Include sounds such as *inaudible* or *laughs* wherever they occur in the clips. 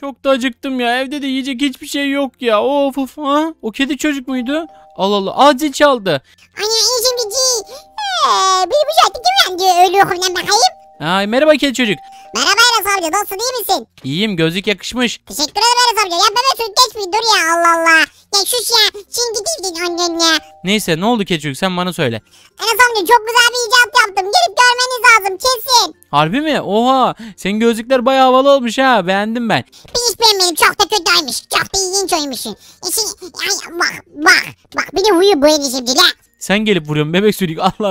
Çok da acıktım ya. Evde de yiyecek hiçbir şey yok ya. Of of ha. O kedi çocuk muydu? Allah Allah. Acil çaldı. Anne şimdi değil. Ee, bir buçuk kim yandı ölü okumdan bakayım. Ay merhaba kedi çocuk. Merhaba Enes amca nasılsın iyi misin? İyiyim gözlük yakışmış. Teşekkür ederim Enes amca. Ya bebe süt geçmiyor dur ya Allah Allah. Ya şuş ya. Şimdi gidildin annenle. Neyse ne oldu kedi çocuk sen bana söyle. Enes amca çok güzel bir icat yaptım. Gelip gör lazım kesin. Harbi mi? Oha Sen gözlükler baya havalı olmuş ha beğendim ben. Hiç beğenmedim çok da kötüymüş çok da ilginç oymuşsun. İşin, e ay, bak bak bak bir de huyu bu şimdi la. Sen gelip vuruyorsun bebek sürük *laughs* Allah Allah.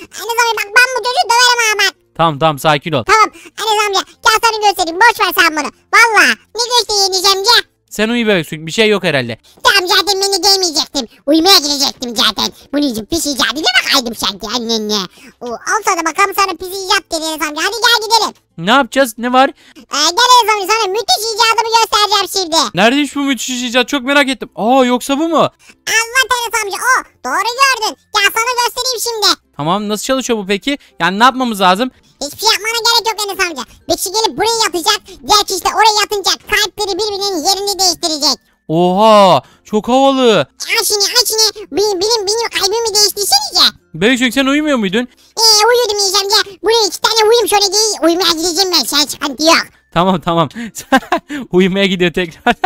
Anne abi bak ben bu çocuğu döverim ha bak. Tamam tamam sakin ol. Tamam Anne amca gel sana göstereyim boş ver sen bunu. Valla ne göstereyim amca. Sen uyu bebek sürük bir şey yok herhalde. Tamam zaten beni gelmeyecek girecektim. Uyumaya girecektim zaten. Bunun için pis icadına bakaydım sanki annenle. O, al sana bakalım sana pis icat dedi amca. Hadi gel gidelim. Ne yapacağız? Ne var? Ee, gel Enes sana müthiş icadımı göstereceğim şimdi. Neredeymiş bu müthiş icat? Çok merak ettim. Aa yoksa bu mu? Evet Enes amca o. Doğru gördün. Gel sana göstereyim şimdi. Tamam nasıl çalışıyor bu peki? Yani ne yapmamız lazım? Hiçbir şey yapmana gerek yok Enes amca. Bir kişi gelip burayı yapacak. Gerçi işte de orayı yapınca kalpleri birbirinin yerini değiştirecek. Oha çok havalı. Al seni al seni. Benim, benim, benim kalbimi değiştirsenize. Bebek sen uyumuyor muydun? Eee uyuyordum yiyeceğim ya. Buraya iki tane uyum sonra değil. Uyumaya gideceğim ben. Sen sıkıntı yok. Tamam tamam. *laughs* Uyumaya gidiyor tekrar. *laughs*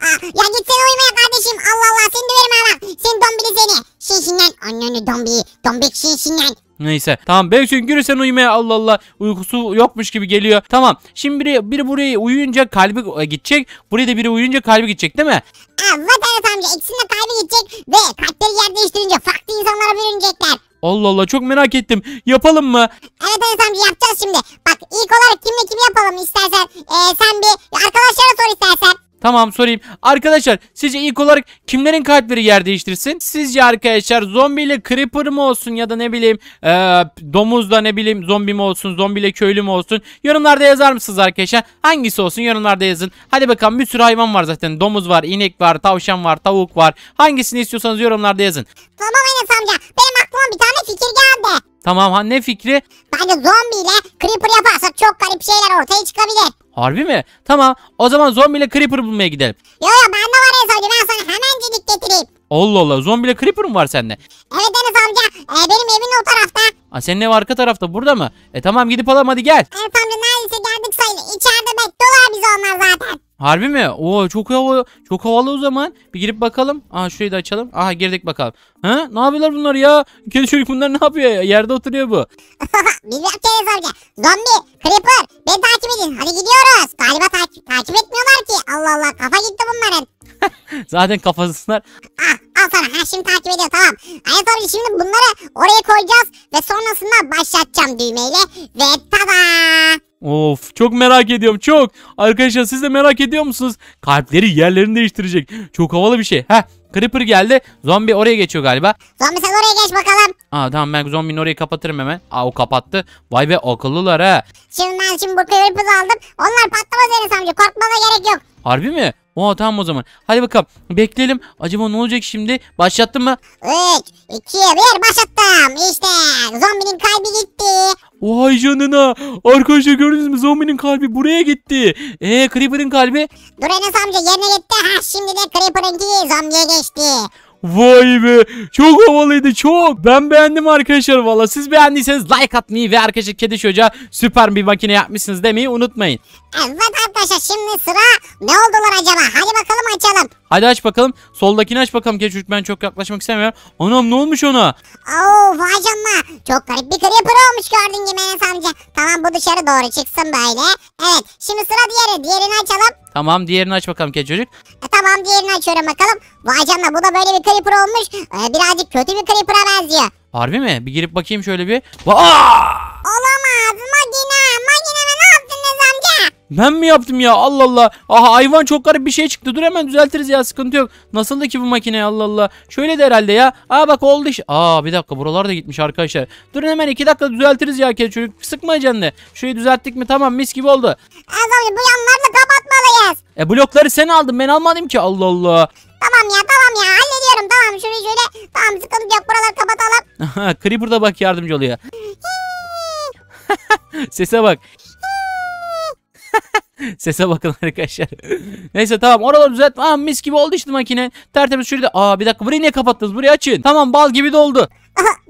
Ah, ya gitsene uyumaya kardeşim. Allah Allah seni döverim ha. Sen dombili seni. Sinsinden. Anneni dombi. Dombik sinsinden. Neyse. Tamam Beksun yürü sen uyumaya Allah Allah. Uykusu yokmuş gibi geliyor. Tamam. Şimdi biri, biri buraya uyuyunca kalbi e, gidecek. Buraya da biri uyuyunca kalbi gidecek değil mi? Evet evet amca ikisinin de kalbi gidecek ve kalpleri yer değiştirince farklı insanlara bölünecekler. Allah Allah çok merak ettim. Yapalım mı? Evet Enes amca yapacağız şimdi. Bak ilk olarak kimle kim yapalım istersen. Ee, sen bir arkadaşlara sor istersen. Tamam sorayım. Arkadaşlar sizce ilk olarak kimlerin kalpleri yer değiştirsin? Sizce arkadaşlar zombiyle creeper mı olsun ya da ne bileyim ee, domuzla ne bileyim zombi mi olsun zombiyle köylü mü olsun? Yorumlarda yazar mısınız arkadaşlar? Hangisi olsun yorumlarda yazın. Hadi bakalım bir sürü hayvan var zaten. Domuz var, inek var, tavşan var, tavuk var. Hangisini istiyorsanız yorumlarda yazın. Tamam Enes amca. Ben Tamam ha ne fikri? Bence ile creeper yaparsak çok garip şeyler ortaya çıkabilir. Harbi mi? Tamam o zaman zombi ile creeper bulmaya gidelim. Yo yo bende var Enes amca ben sana hemencik getireyim. Allah Allah zombiyle creeper mı var sende? Evet Enes amca e, benim evin o tarafta. Aa, senin ev arka tarafta burada mı? E tamam gidip alalım hadi gel. Enes amca neredeyse geldik sayılır. İçeride bekliyorlar bizi onlar zaten. Harbi mi? Oo çok hava çok havalı o zaman. Bir girip bakalım. Aa şurayı da açalım. Aha girdik bakalım. Ha? Ne yapıyorlar bunlar ya? Kedi çocuk bunlar ne yapıyor ya? Yerde oturuyor bu. *laughs* Biz yapacağız amca. Zombi, creeper beni takip edin. Hadi gidiyoruz. Galiba ta takip etmiyorlar ki. Allah Allah kafa gitti bunların. *laughs* Zaten kafasınlar. *laughs* Ah al sana. Ha, şimdi takip ediyor tamam. Ayet amca şimdi bunları oraya koyacağız. Ve sonrasında başlatacağım düğmeyle. Ve tada. Of çok merak ediyorum çok. Arkadaşlar siz de merak ediyor musunuz? Kalpleri yerlerini değiştirecek. Çok havalı bir şey. Heh Creeper geldi. Zombi oraya geçiyor galiba. Zombi sen oraya geç bakalım. Aa tamam ben zombinin orayı kapatırım hemen. Aa o kapattı. Vay be akıllılar ha. Şimdi ben şimdi bu Creeper'ı aldım. Onlar patlamaz Enes amca korkmana gerek yok. Harbi mi? Oha tamam o zaman. Hadi bakalım. Bekleyelim. Acaba ne olacak şimdi? Başlattın mı? 3, 2, 1 başlattım. İşte zombinin kalbi gitti. Vay canına. Arkadaşlar gördünüz mü? Zombinin kalbi buraya gitti. Eee Creeper'ın kalbi? Dur Enes amca yerine gitti. Ha, şimdi de Creeper'ınki zombiye geçti. Vay be çok havalıydı çok. Ben beğendim arkadaşlar valla. Siz beğendiyseniz like atmayı ve arkadaşlar kedi çocuğa süper bir makine yapmışsınız demeyi unutmayın. Evet arkadaşlar şimdi sıra ne oldular acaba? Hadi bakalım açalım. Hadi aç bakalım. Soldakini aç bakalım kedi ben çok yaklaşmak istemiyorum. Anam ne olmuş ona? Oo vay canına. Çok garip bir creeper olmuş gördüğün gibi Tamam bu dışarı doğru çıksın böyle. Evet şimdi sıra diğeri. Diğerini açalım. Tamam diğerini aç bakalım kedi çocuk. E, tamam diğerini açıyorum bakalım. Vay canına bu da böyle bir creeper olmuş. Ee, birazcık kötü bir creeper'a benziyor. Harbi mi? Bir girip bakayım şöyle bir. Aa! Ben mi yaptım ya Allah Allah. Aha hayvan çok garip bir şey çıktı. Dur hemen düzeltiriz ya sıkıntı yok. Nasıldı ki bu makine Allah Allah. Şöyle de herhalde ya. Aa bak oldu iş. Aa bir dakika buralar da gitmiş arkadaşlar. Dur hemen iki dakika düzeltiriz ya kedi çocuk. Sıkma canını. Şurayı düzelttik mi tamam mis gibi oldu. Azal bu da kapatmalıyız. E blokları sen aldın ben almadım ki Allah Allah. Tamam ya tamam ya hallediyorum tamam şurayı şöyle tamam sıkıntı yok buraları kapatalım. *laughs* Creeper da bak yardımcı oluyor. *laughs* Sese bak. *laughs* Sese bakın arkadaşlar. Neyse tamam oraları düzelt. Aa mis gibi oldu işte makine. Tertemiz şurada. Aa bir dakika burayı niye kapattınız? Burayı açın. Tamam bal gibi doldu. *laughs*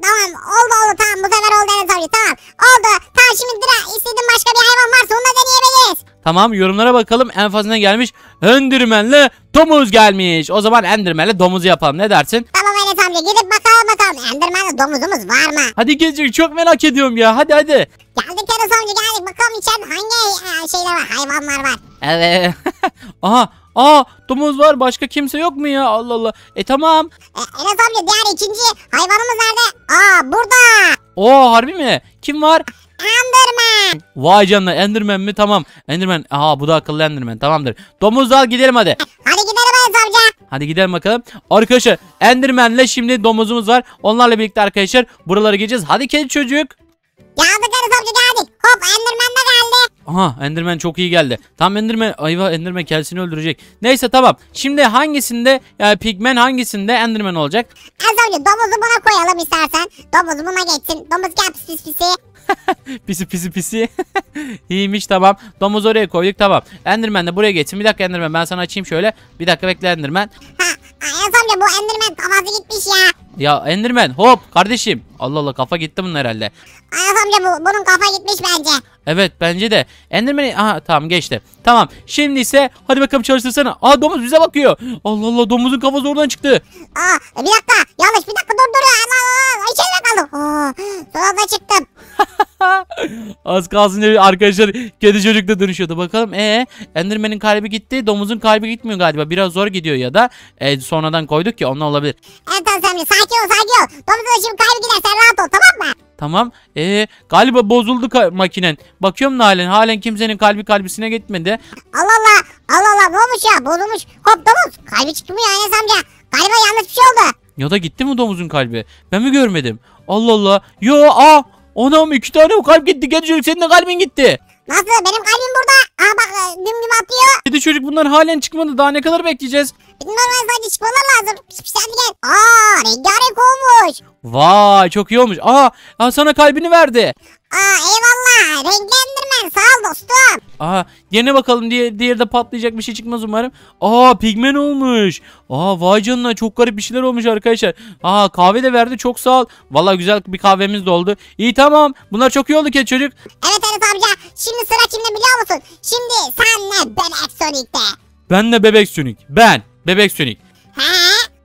tamam oldu oldu tamam bu sefer oldu evet abi tamam. Oldu. Tamam şimdi Dira istediğin başka bir hayvan varsa onu da deneyebiliriz. Tamam yorumlara bakalım en fazla ne gelmiş? Endirmenle domuz gelmiş. O zaman endirmenle domuzu yapalım ne dersin? Tamam Enes amca gidip bakalım bakalım endirmenle domuzumuz var mı? Hadi gelecek çok merak ediyorum ya hadi hadi. Ya Yunus amca geldik bakalım içeride hangi şeyler var hayvanlar var. Evet. *laughs* Aha Aa domuz var başka kimse yok mu ya Allah Allah. E tamam. E, Enes amca diğer ikinci hayvanımız nerede? Aa burada. Oo harbi mi? Kim var? Enderman. Vay canına Enderman mi? Tamam. Enderman. Aha bu da akıllı Enderman. Tamamdır. Domuz al gidelim hadi. Hadi gidelim Enes amca. Hadi gidelim bakalım. Arkadaşlar Enderman'le şimdi domuzumuz var. Onlarla birlikte arkadaşlar buralara gideceğiz. Hadi kedi çocuk. Geldik geldik. Hop Enderman da geldi. Aha Enderman çok iyi geldi. Tam Enderman ayva Enderman kendisini öldürecek. Neyse tamam. Şimdi hangisinde yani e, Pigmen hangisinde Enderman olacak? Az önce domuzu buna koyalım istersen. Domuz buna geçsin. Domuz gel pis *laughs* pisi. pisi pisi pisi. *laughs* İyiymiş tamam. Domuz oraya koyduk tamam. Enderman de buraya geçsin. Bir dakika Enderman ben sana açayım şöyle. Bir dakika bekle Enderman. Ha, az bu Enderman kafası gitmiş ya. Ya Enderman hop kardeşim Allah Allah kafa gitti bunun herhalde. Arif amca bu, bunun kafa gitmiş bence. Evet bence de. Enderman'i aha tamam geçti. Tamam şimdi ise hadi bakalım çalıştırsana. Aa domuz bize bakıyor. Allah Allah domuzun kafası oradan çıktı. Aa bir dakika yanlış bir dakika dur dur. Allah Allah içeride kaldım. Aa, sonunda çıktım. *laughs* Az kalsın diye arkadaşlar kedi çocuk da dönüşüyordu. Bakalım ee Enderman'in kalbi gitti. Domuzun kalbi gitmiyor galiba. Biraz zor gidiyor ya da e, sonradan koyduk ya onunla olabilir. Evet Hasan sakin ol sakin ol. Domuzun şimdi kalbi giderse sen rahat ol tamam mı? Tamam. Ee, galiba bozuldu makinen. Bakıyorum halen. Halen kimsenin kalbi kalbisine gitmedi. Allah Allah. Allah Allah. Ne olmuş ya? Bozulmuş. Hop domuz. Kalbi çıktı mı ya Enes amca? Galiba yanlış bir şey oldu. Ya da gitti mi domuzun kalbi? Ben mi görmedim? Allah Allah. Yo aa. Anam iki tane kalp gitti. Gel çocuk senin de kalbin gitti. Nasıl benim kalbim burada. Aha bak güm e, güm atıyor. Kedi çocuk bunlar halen çıkmadı. Daha ne kadar bekleyeceğiz? E, Normal sadece çıkmalar lazım. Pis pis hadi gel. Aa rengarenk olmuş. Vay çok iyi olmuş. Aa, aa sana kalbini verdi. Aa eyvallah renklendirmen sağ ol dostum. Aa, gene bakalım diye diğeri de patlayacak bir şey çıkmaz umarım. Aa pigmen olmuş. Aa vay canına çok garip bir şeyler olmuş arkadaşlar. Aa kahve de verdi çok sağ ol. Valla güzel bir kahvemiz de oldu. İyi tamam bunlar çok iyi oldu ki çocuk. Evet Enes amca Şimdi sıra kimde biliyor musun? Şimdi senle Bebek Sonic'te. Ben de Bebek Sonic. Ben Bebek Sonic. He?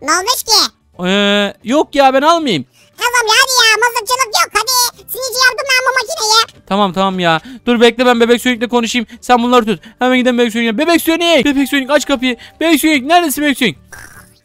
Ne olmuş ki? Ee, yok ya ben almayayım. Tamam ya hadi ya mazlumculuk yok hadi. Sinici yardım ben bu makineye. Tamam tamam ya. Dur bekle ben Bebek Sonic'le konuşayım. Sen bunları tut. Hemen gidelim Bebek Sonic'e. Bebek Sonic! Bebek Sonic aç kapıyı. Bebek Sonic neredesin Bebek Sonic?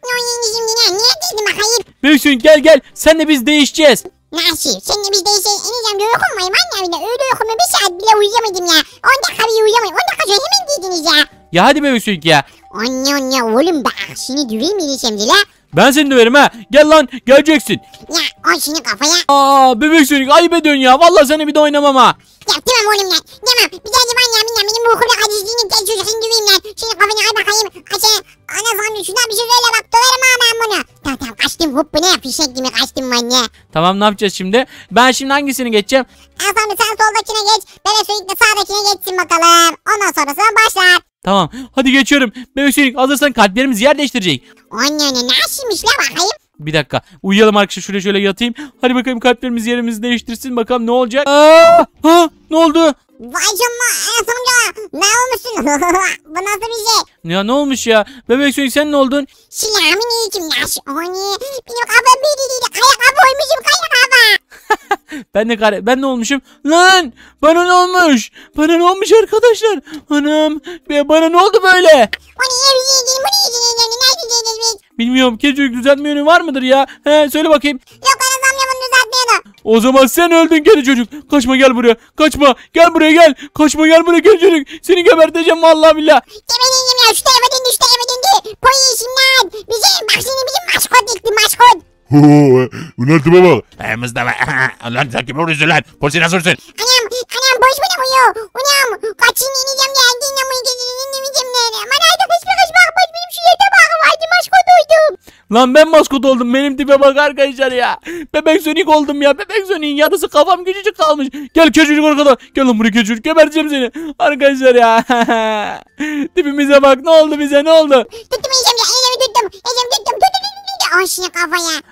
Ne oyun şimdi ne? Niye dedim bakayım? Bebek Sonic gel gel. Senle biz değişeceğiz. Nasıl? Seninle biz değilse ineceğim de uyukum anne öyle öyle uykumu bir saat bile uyuyamadım ya. 10 dakika bile uyuyamadım. 10 dakika sonra hemen giydiniz ya. Ya hadi bebek sürük ya. Anne anne oğlum bak seni ah, döveyim mi diyeceğim la? Ben seni döverim ha. Gel lan geleceksin. Ya o şimdi kafaya. Aa bebek sürük ayıp ediyorsun ya. Vallahi seni bir de oynamam ha yaptım oğlum lan. Tamam bir tane var ya minyan benim bu okulda acizliğini gel çocuk indireyim lan. Şimdi kafanı ay bakayım. Kaça ana sandım şuna bir şey söyle bak döverim ha ben bunu. Tamam tamam kaçtım hop bu ne fişek gibi kaçtım manyak. Tamam ne yapacağız şimdi? Ben şimdi hangisini geçeceğim? En son sen soldakine geç. Bebek sürekli sağdakine geçsin bakalım. Ondan sonrasına başlar. Tamam hadi geçiyorum. Bebek sürekli hazırsan kalplerimiz yer değiştirecek. Anne ne nasılmış la bakayım. Bir dakika. Uyuyalım arkadaşlar şuraya şöyle yatayım. Hadi bakayım kalplerimiz yerimizi değiştirsin. Bakalım ne olacak? Aa, ha, ne oldu? Vay canına Enes amca ne olmuşsun? *laughs* Bu nasıl bir şey? Ya ne olmuş ya? Bebek Sonic sen ne oldun? Silahımın iyicim yaş Şu Oni. Benim kafam bir değil. Ayakkabı olmuşum kayakkabı. *laughs* ben de kare ben ne olmuşum? Lan bana ne olmuş? Bana ne olmuş arkadaşlar? Anam be bana ne oldu böyle? Oni evciğim bunu yiyeceğim. Bilmiyorum. Kedicik düzeltme yönü var mıdır ya? He söyle bakayım. Yok Aras amca bunu düzeltmeyene. O zaman sen öldün kedi çocuk. Kaçma gel buraya. Kaçma. Gel buraya gel. Kaçma gel buraya kedi çocuk. Seni geberteceğim vallahi billahi. Gebereyim ya. Şu tarafa döndü. Şu tarafa döndü. Polisim lan. Bizim bak seni bizim maskot dikti maskot. Ulan tipe bak. Ee, Mustafa. Ulan sen kimi vuruyorsun lan? Polisi nasıl vursun? Anam. Anam boş mu ne uyuyor? Anam. Kaçın ineceğim de. Ergen yamayı gezin. İnemeyeceğim de. Aman haydi kaçma kaçma. Kaç benim şu Lan ben maskot oldum. Benim tipe bak arkadaşlar ya. Bebek Sonic oldum ya. Bebek Sonic'in yarısı kafam küçücük kalmış. Gel köşücük arkada. Gel lan buraya köşücük. Geberteceğim seni. Arkadaşlar ya. *laughs* Tipimize bak. Ne oldu bize? Ne oldu? Tuttum yiyeceğim ya. Elimi tuttum. Elimi tuttum. Tuttum. Tuttum. Tuttum. Tuttum. *laughs* Tuttum.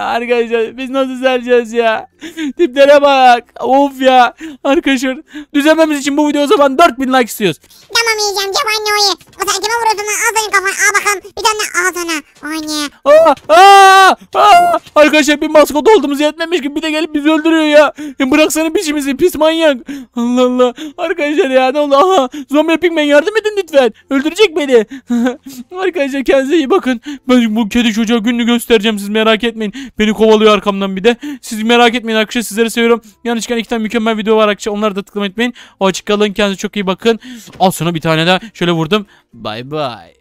Arkadaşlar biz nasıl sereceğiz ya? *laughs* Tiplere bak. Of ya. Arkadaşlar düzelmemiz için bu video o zaman 4000 like istiyoruz. Tamam yiyeceğim cebanyoyu. O sen kime vuruyorsun lan? Al senin kafana. Al bakalım. Bir tane al sana. ne? Aa, aa, aa. Arkadaşlar bir maskot olduğumuz yetmemiş ki bir de gelip bizi öldürüyor ya. ya e, bıraksana biçimizi pis manyak. Allah Allah. Arkadaşlar ya ne oldu? Aha, Zombie pigmen yardım edin lütfen. Öldürecek beni. *laughs* Arkadaşlar kendinize iyi bakın. Ben bu kedi çocuğa gününü göstereceğim siz merak etmeyin. Beni kovalıyor arkamdan bir de. Siz merak etmeyin etmeyin arkadaşlar. Sizleri seviyorum. Yanlış çıkan iki tane mükemmel video var arkadaşlar. Onları da tıklamayı etmeyin. kalın Kendinize çok iyi bakın. Al sonra bir tane daha şöyle vurdum. Bay bay.